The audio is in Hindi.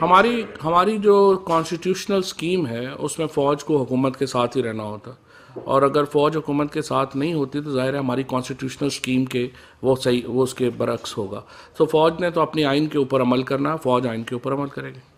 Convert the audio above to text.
हमारी हमारी जो कॉन्स्टिट्यूशनल स्कीम है उसमें फ़ौज को हुकूमत के साथ ही रहना होता और अगर फ़ौज हुकूमत के साथ नहीं होती तो ज़ाहिर है हमारी कॉन्स्टिट्यूशनल स्कीम के वो सही वो उसके बरक्स होगा तो फ़ौज ने तो अपनी आइन के ऊपर अमल करना फ़ौज आइन के ऊपर अमल करेगी